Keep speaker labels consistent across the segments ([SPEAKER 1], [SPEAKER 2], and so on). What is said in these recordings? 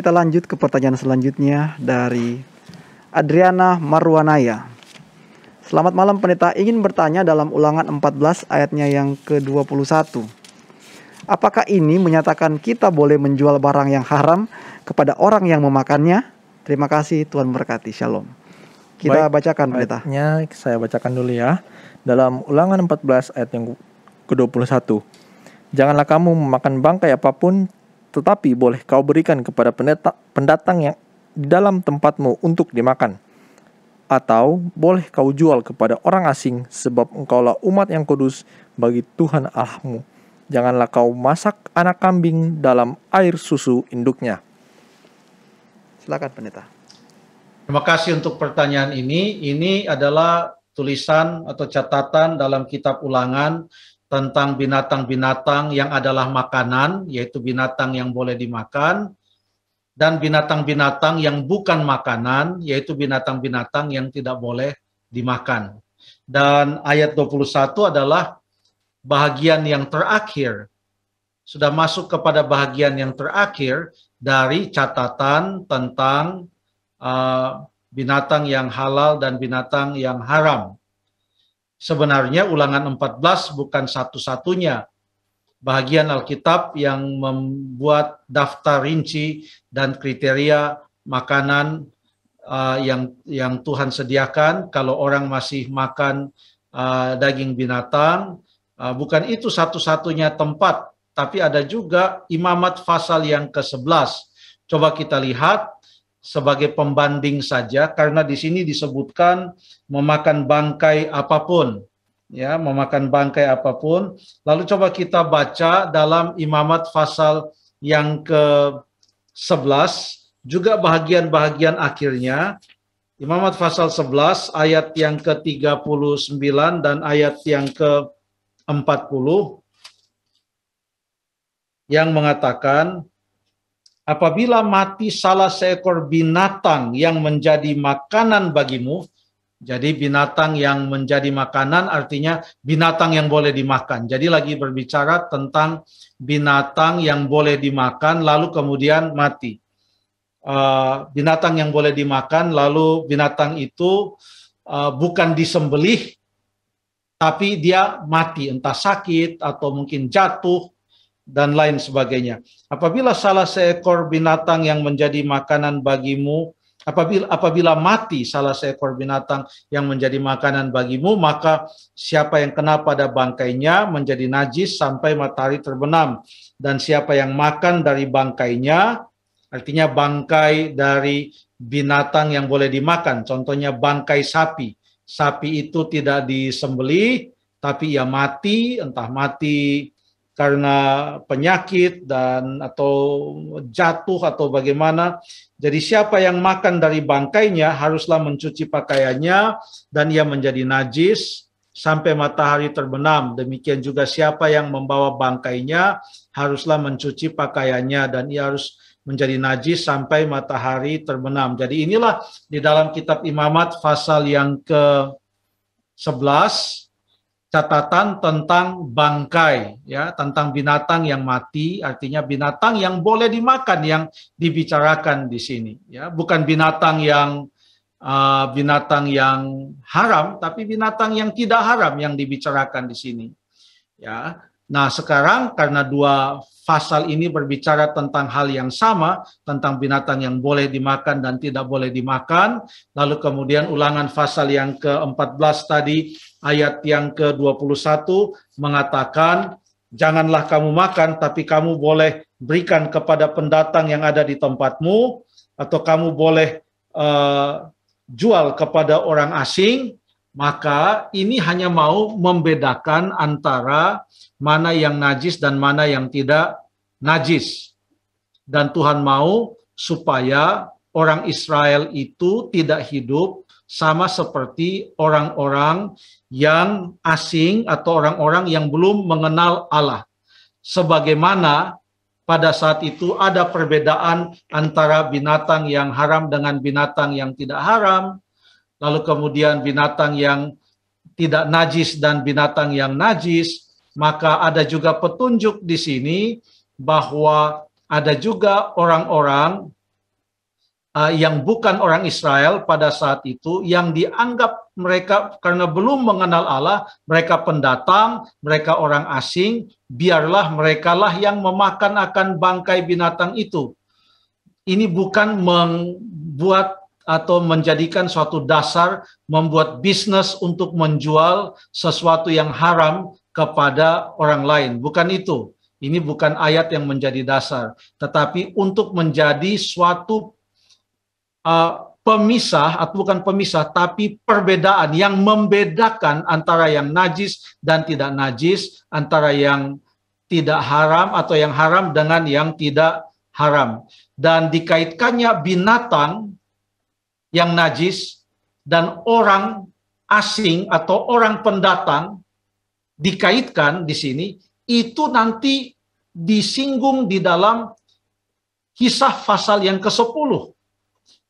[SPEAKER 1] kita lanjut ke pertanyaan selanjutnya dari Adriana Marwanaya. Selamat malam pendeta, ingin bertanya dalam ulangan 14 ayatnya yang ke-21. Apakah ini menyatakan kita boleh menjual barang yang haram kepada orang yang memakannya? Terima kasih Tuhan berkati. Shalom. Kita Baik, bacakan pendeta. Ayatnya saya bacakan dulu ya. Dalam ulangan 14 ayat yang ke-21. Janganlah kamu memakan bangkai apapun tetapi boleh kau berikan kepada pendeta, pendatang yang di dalam tempatmu untuk dimakan. Atau boleh kau jual kepada orang asing sebab engkaulah umat yang kudus bagi Tuhan Allahmu. Janganlah kau masak anak kambing dalam air susu induknya. Silakan pendeta. Terima kasih untuk pertanyaan ini. Ini adalah tulisan atau catatan dalam kitab ulangan tentang binatang-binatang yang adalah makanan, yaitu binatang yang boleh dimakan, dan binatang-binatang yang bukan makanan, yaitu binatang-binatang yang tidak boleh dimakan. Dan ayat 21 adalah bahagian yang terakhir, sudah masuk kepada bahagian yang terakhir dari catatan tentang uh, binatang yang halal dan binatang yang haram. Sebenarnya ulangan 14 bukan satu-satunya bagian Alkitab yang membuat daftar rinci dan kriteria makanan uh, yang yang Tuhan sediakan kalau orang masih makan uh, daging binatang uh, bukan itu satu-satunya tempat tapi ada juga imamat pasal yang ke-11 coba kita lihat sebagai pembanding saja karena di sini disebutkan memakan bangkai apapun ya memakan bangkai apapun lalu coba kita baca dalam imamat pasal yang ke-11 juga bahagian-bahagian akhirnya imamat pasal 11 ayat yang ke-39 dan ayat yang ke-40 yang mengatakan Apabila mati salah seekor binatang yang menjadi makanan bagimu, jadi binatang yang menjadi makanan artinya binatang yang boleh dimakan. Jadi lagi berbicara tentang binatang yang boleh dimakan lalu kemudian mati. Uh, binatang yang boleh dimakan lalu binatang itu uh, bukan disembelih tapi dia mati entah sakit atau mungkin jatuh dan lain sebagainya. Apabila salah seekor binatang yang menjadi makanan bagimu, apabila apabila mati salah seekor binatang yang menjadi makanan bagimu, maka siapa yang kena pada bangkainya menjadi najis sampai matahari terbenam dan siapa yang makan dari bangkainya artinya bangkai dari binatang yang boleh dimakan, contohnya bangkai sapi. Sapi itu tidak disembeli tapi ia mati, entah mati karena penyakit dan atau jatuh atau bagaimana. Jadi siapa yang makan dari bangkainya haruslah mencuci pakaiannya dan ia menjadi najis sampai matahari terbenam. Demikian juga siapa yang membawa bangkainya haruslah mencuci pakaiannya dan ia harus menjadi najis sampai matahari terbenam. Jadi inilah di dalam kitab Imamat pasal yang ke 11 catatan tentang bangkai ya tentang binatang yang mati artinya binatang yang boleh dimakan yang dibicarakan di sini ya bukan binatang yang uh, binatang yang haram tapi binatang yang tidak haram yang dibicarakan di sini ya Nah, sekarang karena dua pasal ini berbicara tentang hal yang sama, tentang binatang yang boleh dimakan dan tidak boleh dimakan. Lalu kemudian ulangan pasal yang ke-14 tadi, ayat yang ke-21 mengatakan, janganlah kamu makan, tapi kamu boleh berikan kepada pendatang yang ada di tempatmu, atau kamu boleh uh, jual kepada orang asing, maka ini hanya mau membedakan antara mana yang najis dan mana yang tidak najis. Dan Tuhan mau supaya orang Israel itu tidak hidup sama seperti orang-orang yang asing atau orang-orang yang belum mengenal Allah. Sebagaimana pada saat itu ada perbedaan antara binatang yang haram dengan binatang yang tidak haram, lalu kemudian binatang yang tidak najis dan binatang yang najis, maka ada juga petunjuk di sini bahwa ada juga orang-orang uh, yang bukan orang Israel pada saat itu yang dianggap mereka karena belum mengenal Allah, mereka pendatang, mereka orang asing, biarlah merekalah yang memakan akan bangkai binatang itu. Ini bukan membuat atau menjadikan suatu dasar membuat bisnis untuk menjual sesuatu yang haram kepada orang lain. Bukan itu. Ini bukan ayat yang menjadi dasar, tetapi untuk menjadi suatu uh, pemisah atau bukan pemisah tapi perbedaan yang membedakan antara yang najis dan tidak najis, antara yang tidak haram atau yang haram dengan yang tidak haram. Dan dikaitkannya binatang yang najis dan orang asing atau orang pendatang dikaitkan di sini itu nanti disinggung di dalam kisah pasal yang ke-10.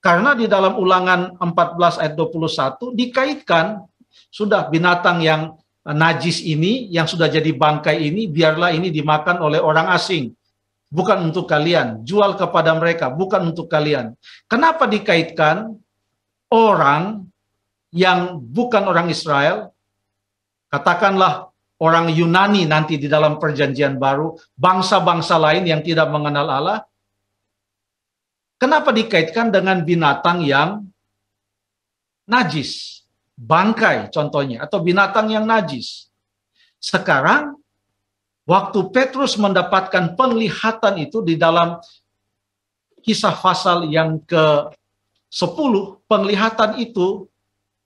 [SPEAKER 1] Karena di dalam ulangan 14 ayat 21 dikaitkan sudah binatang yang najis ini, yang sudah jadi bangkai ini, biarlah ini dimakan oleh orang asing. Bukan untuk kalian, jual kepada mereka, bukan untuk kalian. Kenapa dikaitkan? orang yang bukan orang Israel, katakanlah orang Yunani nanti di dalam perjanjian baru, bangsa-bangsa lain yang tidak mengenal Allah, kenapa dikaitkan dengan binatang yang najis? Bangkai contohnya, atau binatang yang najis. Sekarang, waktu Petrus mendapatkan penglihatan itu di dalam kisah pasal yang ke 10 penglihatan itu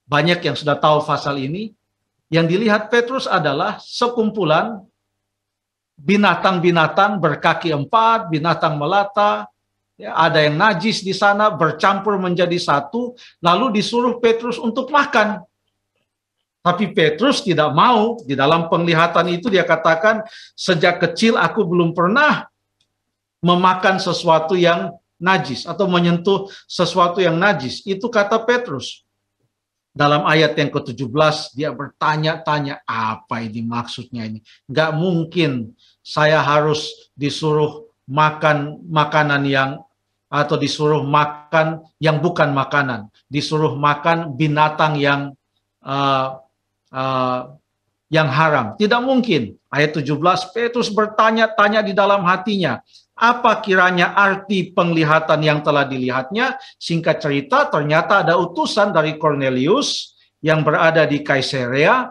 [SPEAKER 1] banyak yang sudah tahu pasal ini yang dilihat Petrus adalah sekumpulan binatang-binatang berkaki empat, binatang melata, ya, ada yang najis di sana bercampur menjadi satu, lalu disuruh Petrus untuk makan. Tapi Petrus tidak mau. Di dalam penglihatan itu dia katakan, sejak kecil aku belum pernah memakan sesuatu yang najis atau menyentuh sesuatu yang najis. Itu kata Petrus. Dalam ayat yang ke-17 dia bertanya-tanya apa ini maksudnya ini. Gak mungkin saya harus disuruh makan makanan yang atau disuruh makan yang bukan makanan, disuruh makan binatang yang uh, uh, yang haram. Tidak mungkin. Ayat 17 Petrus bertanya-tanya di dalam hatinya, apa kiranya arti penglihatan yang telah dilihatnya? Singkat cerita, ternyata ada utusan dari Cornelius yang berada di Kaisarea,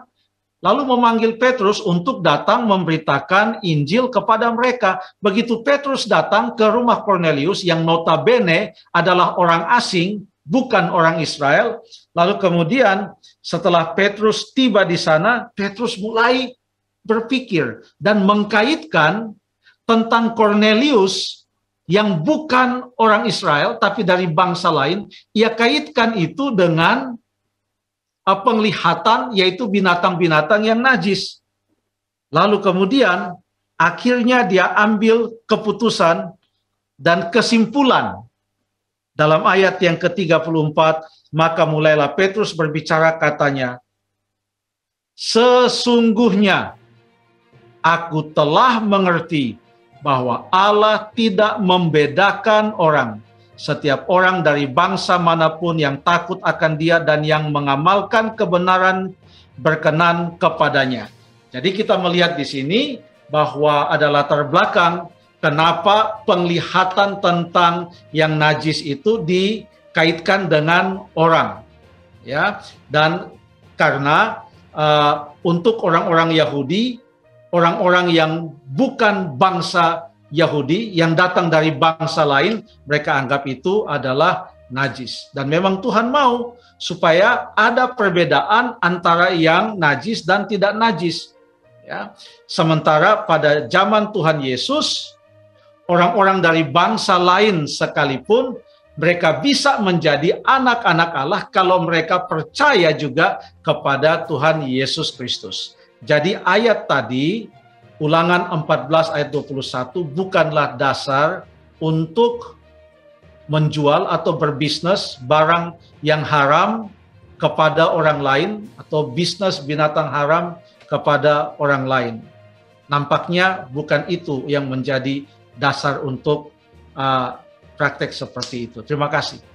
[SPEAKER 1] lalu memanggil Petrus untuk datang memberitakan Injil kepada mereka. Begitu Petrus datang ke rumah Cornelius yang notabene adalah orang asing, bukan orang Israel. Lalu kemudian setelah Petrus tiba di sana, Petrus mulai berpikir dan mengkaitkan tentang Cornelius yang bukan orang Israel tapi dari bangsa lain, ia kaitkan itu dengan uh, penglihatan yaitu binatang-binatang yang najis. Lalu kemudian akhirnya dia ambil keputusan dan kesimpulan dalam ayat yang ke-34, maka mulailah Petrus berbicara katanya, Sesungguhnya aku telah mengerti bahwa Allah tidak membedakan orang. Setiap orang dari bangsa manapun yang takut akan Dia dan yang mengamalkan kebenaran berkenan kepadanya. Jadi kita melihat di sini bahwa ada latar belakang kenapa penglihatan tentang yang najis itu dikaitkan dengan orang ya dan karena uh, untuk orang-orang Yahudi orang-orang yang bukan bangsa Yahudi yang datang dari bangsa lain, mereka anggap itu adalah najis. Dan memang Tuhan mau supaya ada perbedaan antara yang najis dan tidak najis. Ya. Sementara pada zaman Tuhan Yesus, orang-orang dari bangsa lain sekalipun mereka bisa menjadi anak-anak Allah kalau mereka percaya juga kepada Tuhan Yesus Kristus. Jadi ayat tadi Ulangan 14 ayat 21 bukanlah dasar untuk menjual atau berbisnis barang yang haram kepada orang lain atau bisnis binatang haram kepada orang lain. Nampaknya bukan itu yang menjadi dasar untuk uh, praktek seperti itu. Terima kasih.